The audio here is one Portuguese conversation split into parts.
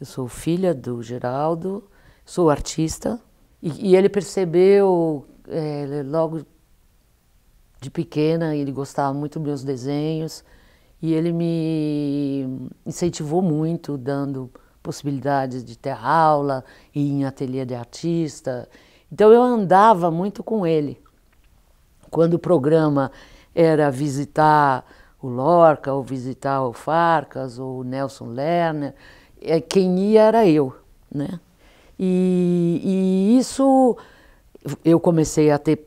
Eu sou filha do Geraldo, sou artista. E, e ele percebeu é, logo de pequena, ele gostava muito dos meus desenhos. E ele me incentivou muito, dando possibilidades de ter aula, ir em ateliê de artista. Então eu andava muito com ele. Quando o programa era visitar o Lorca, ou visitar o Farcas, ou o Nelson Lerner, é, quem ia era eu, né? E, e isso eu comecei a ter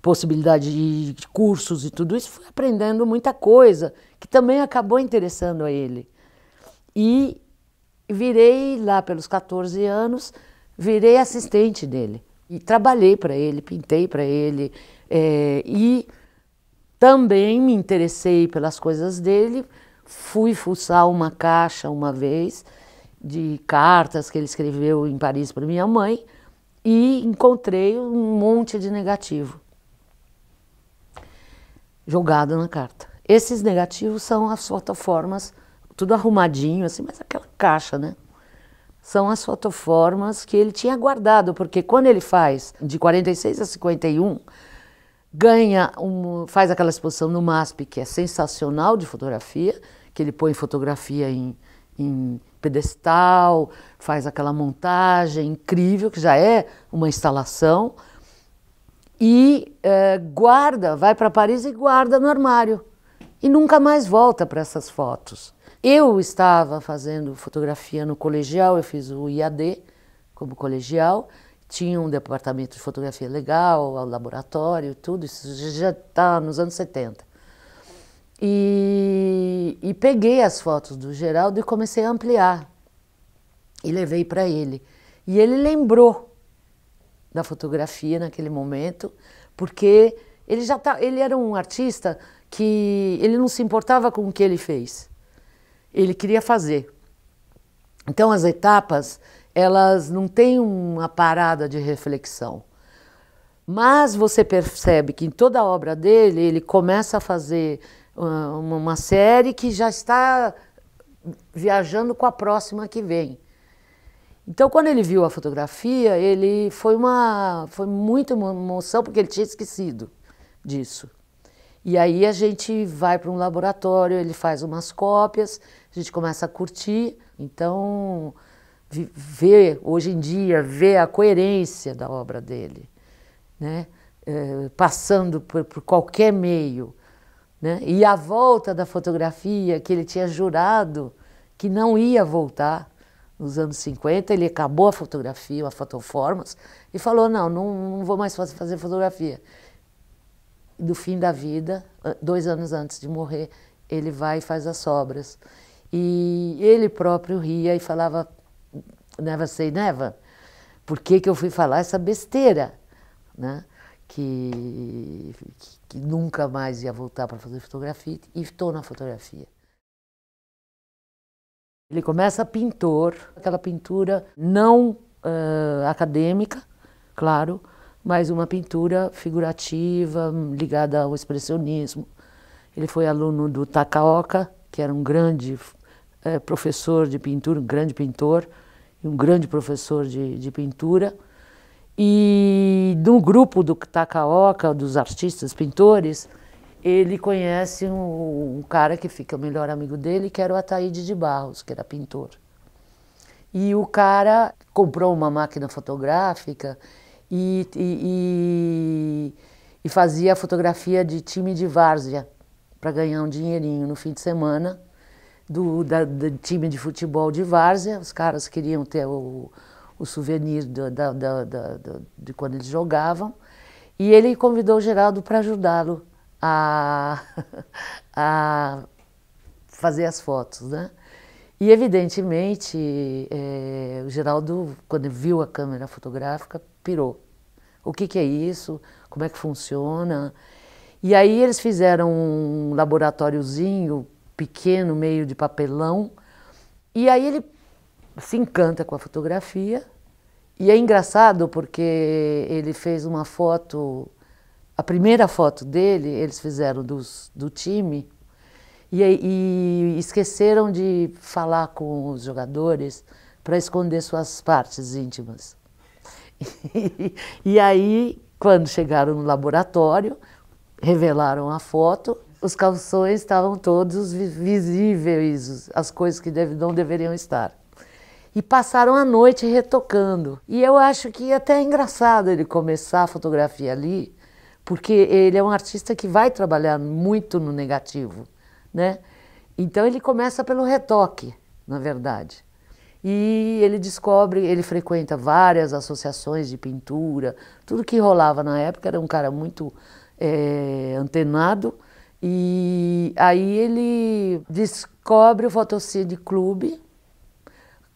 possibilidade de, cursos e tudo isso, fui aprendendo muita coisa que também acabou interessando a ele. E virei lá pelos 14 anos, virei assistente dele e trabalhei para ele, pintei para ele é, e também me interessei pelas coisas dele Fui fuçar uma caixa uma vez de cartas que ele escreveu em Paris para minha mãe e encontrei um monte de negativo jogado na carta. Esses negativos são as fotoformas, tudo arrumadinho assim, mas aquela caixa, né? São as fotoformas que ele tinha guardado, porque quando ele faz de 46 a 51, ganha um, faz aquela exposição no MASP que é sensacional de fotografia que ele põe fotografia em, em pedestal, faz aquela montagem incrível, que já é uma instalação, e é, guarda, vai para Paris e guarda no armário. E nunca mais volta para essas fotos. Eu estava fazendo fotografia no colegial, eu fiz o IAD como colegial, tinha um departamento de fotografia legal, o laboratório, tudo, isso já está nos anos 70. E e, peguei as fotos do Geraldo e comecei a ampliar. E levei para ele. E ele lembrou da fotografia naquele momento, porque ele já tá, ele era um artista que ele não se importava com o que ele fez. Ele queria fazer. Então as etapas, elas não têm uma parada de reflexão. Mas você percebe que em toda a obra dele, ele começa a fazer uma, uma série que já está viajando com a próxima que vem. Então, quando ele viu a fotografia, ele foi uma foi muita emoção porque ele tinha esquecido disso. E aí a gente vai para um laboratório, ele faz umas cópias, a gente começa a curtir. Então, ver hoje em dia, ver a coerência da obra dele, né? É, passando por, por qualquer meio. Né? E a volta da fotografia, que ele tinha jurado que não ia voltar nos anos 50, ele acabou a fotografia, a Photoformas, e falou: não, não, não vou mais fazer fotografia. Do fim da vida, dois anos antes de morrer, ele vai e faz as obras. E ele próprio ria e falava: Neva sei, Neva, por que, que eu fui falar essa besteira? Né? que, que nunca mais ia voltar para fazer fotografia e estou na fotografia. Ele começa pintor, aquela pintura não uh, acadêmica, claro, mas uma pintura figurativa ligada ao expressionismo. Ele foi aluno do Takaoka, que era um grande professor de pintura, um grande pintor e um grande professor de, de pintura. E no grupo do Takaoka, dos artistas, pintores, ele conhece um, um, cara que fica o melhor amigo dele, que era o Ataíde de Barros, que era pintor. E o cara comprou uma máquina fotográfica e, e, e, e fazia fotografia de time de várzea para ganhar um dinheirinho no fim de semana do, da, do time de futebol de várzea. Os caras queriam ter o o souvenir do, da, da, da, de quando eles jogavam. E ele convidou o Geraldo para ajudá-lo a, a fazer as fotos, né? E evidentemente é, o Geraldo, quando viu a câmera fotográfica, pirou. O que, que, é isso? Como é que funciona? E aí eles fizeram um laboratóriozinho pequeno, meio de papelão. E aí ele se encanta com a fotografia. E é engraçado porque ele fez uma foto, a primeira foto dele, eles fizeram dos, do time, e, e esqueceram de falar com os jogadores para esconder suas partes íntimas. E, e aí, quando chegaram no laboratório, revelaram a foto, os calções estavam todos visíveis, as coisas que deve, não deveriam estar e passaram a noite retocando. E eu acho que é até é engraçado ele começar a fotografia ali, porque ele é um artista que vai trabalhar muito no negativo, né? Então ele começa pelo retoque, na verdade. E ele descobre, ele frequenta várias associações de pintura, tudo que rolava na época, era um cara muito é, antenado. E aí ele descobre o Fotocine Clube,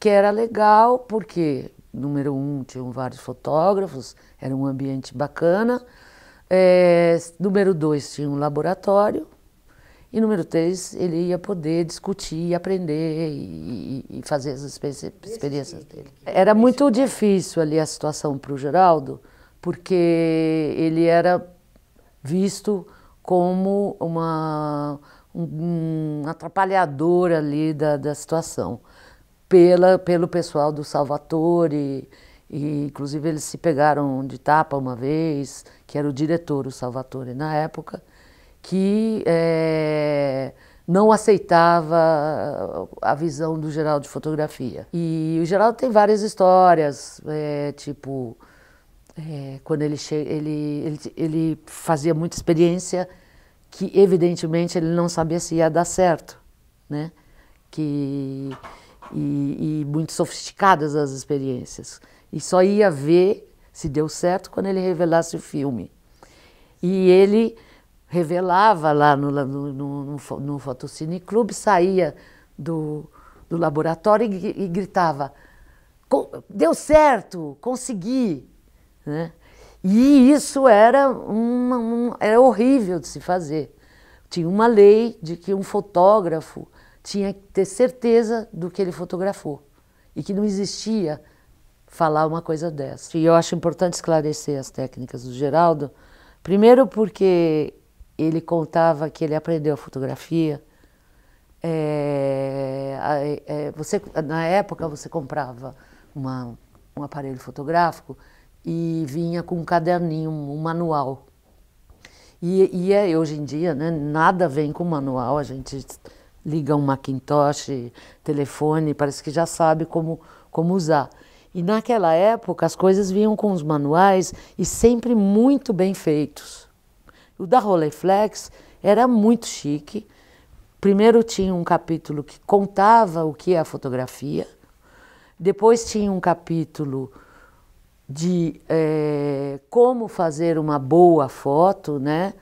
que era legal porque, número um, tinham vários fotógrafos, era um ambiente bacana, é, número dois, tinha um laboratório, e número três, ele ia poder discutir, aprender e, e fazer as experiências dele. Era muito difícil ali a situação para o Geraldo, porque ele era visto como uma, um, um atrapalhador ali da, da situação pela, pelo pessoal do Salvatore, e inclusive eles se pegaram de tapa uma vez, que era o diretor, o Salvatore, na época, que é, não aceitava a visão do Geraldo de fotografia. E o Geraldo tem várias histórias, é, tipo, é, quando ele, ele, ele, ele fazia muita experiência que evidentemente ele não sabia se ia dar certo, né? Que e, e muito sofisticadas as experiências. E só ia ver se deu certo quando ele revelasse o filme. E ele revelava lá no, no, no, no Fotocine Clube, saía do, do laboratório e, e gritava: deu certo, consegui. Né? E isso era, uma, um, era é horrível de se fazer. Tinha uma lei de que um fotógrafo tinha que ter certeza do que ele fotografou e que não existia falar uma coisa dessa. E eu acho importante esclarecer as técnicas do Geraldo, primeiro porque ele contava que ele aprendeu a fotografia. É, é, você, na época você comprava uma, um aparelho fotográfico e vinha com um caderninho, um manual. E, e é, hoje em dia, né, nada vem com manual, a gente liga um Macintosh, telefone, parece que já sabe como, como usar. E naquela época as coisas vinham com os manuais e sempre muito bem feitos. O da Rolleiflex era muito chique. Primeiro tinha um capítulo que contava o que é a fotografia, depois tinha um capítulo de é, como fazer uma boa foto, né?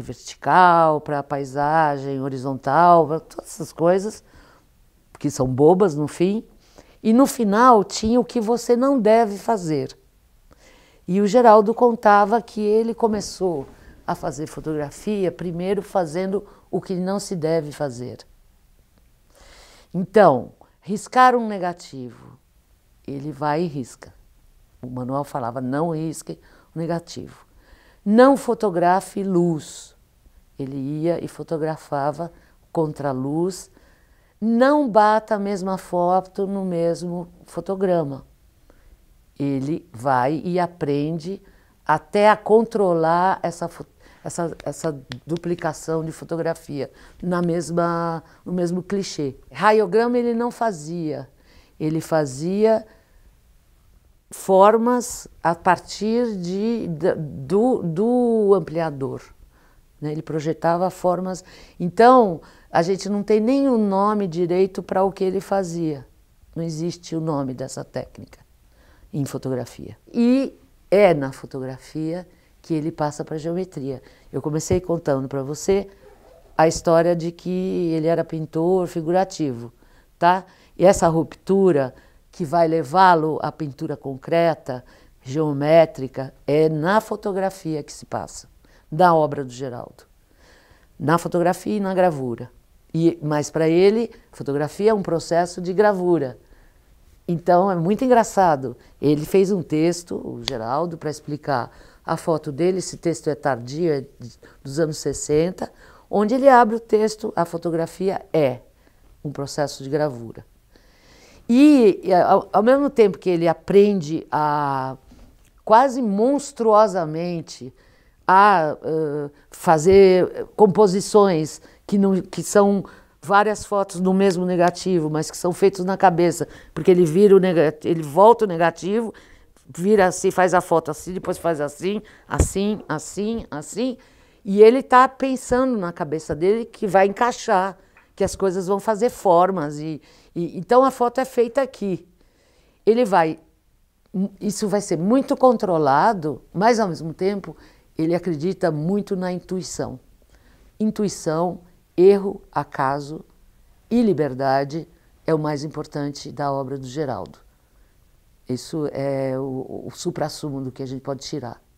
vertical, para a paisagem horizontal, para todas essas coisas, que são bobas no fim. E no final tinha o que você não deve fazer. E o Geraldo contava que ele começou a fazer fotografia primeiro fazendo o que não se deve fazer. Então, riscar um negativo, ele vai e risca. O manual falava: não risque o negativo não fotografe luz. Ele ia e fotografava contra a luz. Não bata a mesma foto no mesmo fotograma. Ele vai e aprende até a controlar essa, essa, essa duplicação de fotografia na mesma, no mesmo clichê. Raiograma ele não fazia. Ele fazia formas a partir de, de do, do, ampliador. Né? Ele projetava formas. Então, a gente não tem nem o nome direito para o que ele fazia. Não existe o nome dessa técnica em fotografia. E é na fotografia que ele passa para a geometria. Eu comecei contando para você a história de que ele era pintor figurativo, tá? E essa ruptura que vai levá-lo à pintura concreta, geométrica, é na fotografia que se passa, da obra do Geraldo. Na fotografia e na gravura. E, mas para ele, fotografia é um processo de gravura. Então é muito engraçado. Ele fez um texto, o Geraldo, para explicar a foto dele. Esse texto é tardio, é dos anos 60, onde ele abre o texto, a fotografia é um processo de gravura. E, ao, ao mesmo tempo que ele aprende a quase monstruosamente a uh, fazer composições que, não, que são várias fotos do mesmo negativo, mas que são feitos na cabeça, porque ele vira o negativo, ele volta o negativo, vira assim, faz a foto assim, depois faz assim, assim, assim, assim, e ele está pensando na cabeça dele que vai encaixar, que as coisas vão fazer formas e e, então a foto é feita aqui. Ele vai, hum, isso vai ser muito controlado, mas ao mesmo tempo ele acredita muito na intuição. Intuição, erro, acaso e liberdade é o mais importante da obra do Geraldo. Isso é o, o do que a gente pode tirar.